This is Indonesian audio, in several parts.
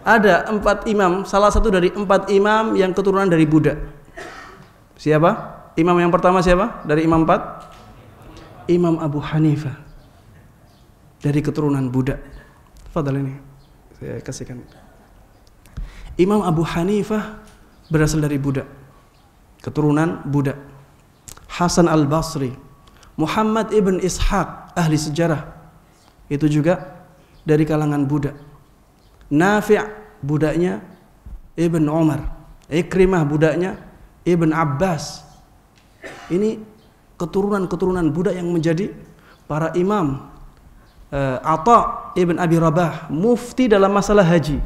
Ada empat imam, salah satu dari empat imam yang keturunan dari Buddha. Siapa? Imam yang pertama siapa? Dari imam empat? Imam Abu Hanifah. Dari keturunan Buddha. Fadal ini. Saya kasihkan. Imam Abu Hanifah berasal dari Buddha. Keturunan Buddha. Hasan al-Basri. Muhammad ibn Ishaq, ahli sejarah. Itu juga dari kalangan Buddha Nafi' budaknya Ibn Umar, Ikrimah budaknya Ibn Abbas. Ini keturunan-keturunan budak yang menjadi para imam. atau eh, Atta Ibn Abi Rabah, mufti dalam masalah haji.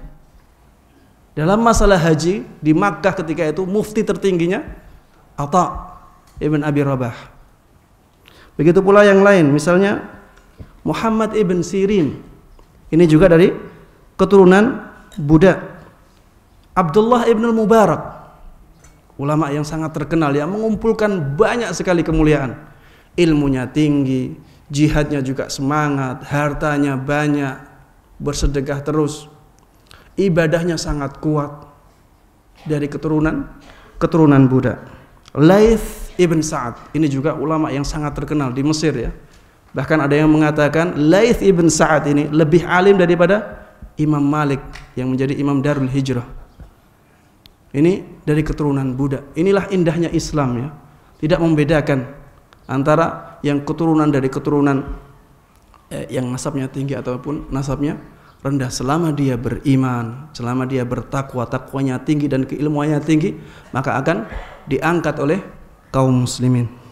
Dalam masalah haji di Makkah ketika itu mufti tertingginya Atta Ibn Abi Rabah. Begitu pula yang lain, misalnya Muhammad Ibn Sirin. Ini juga dari keturunan Buddha Abdullah ibn Mubarak ulama yang sangat terkenal yang mengumpulkan banyak sekali kemuliaan ilmunya tinggi jihadnya juga semangat hartanya banyak bersedekah terus ibadahnya sangat kuat dari keturunan keturunan Buddha Laith ibn Sa'ad ini juga ulama yang sangat terkenal di Mesir ya bahkan ada yang mengatakan Laith ibn Sa'ad ini lebih alim daripada Imam Malik yang menjadi Imam Darul Hijrah. Ini dari keturunan Buddha. Inilah indahnya Islam ya. Tidak membedakan antara yang keturunan dari keturunan eh, yang nasabnya tinggi ataupun nasabnya rendah selama dia beriman, selama dia bertakwa, takwanya tinggi dan keilmuannya tinggi, maka akan diangkat oleh kaum muslimin.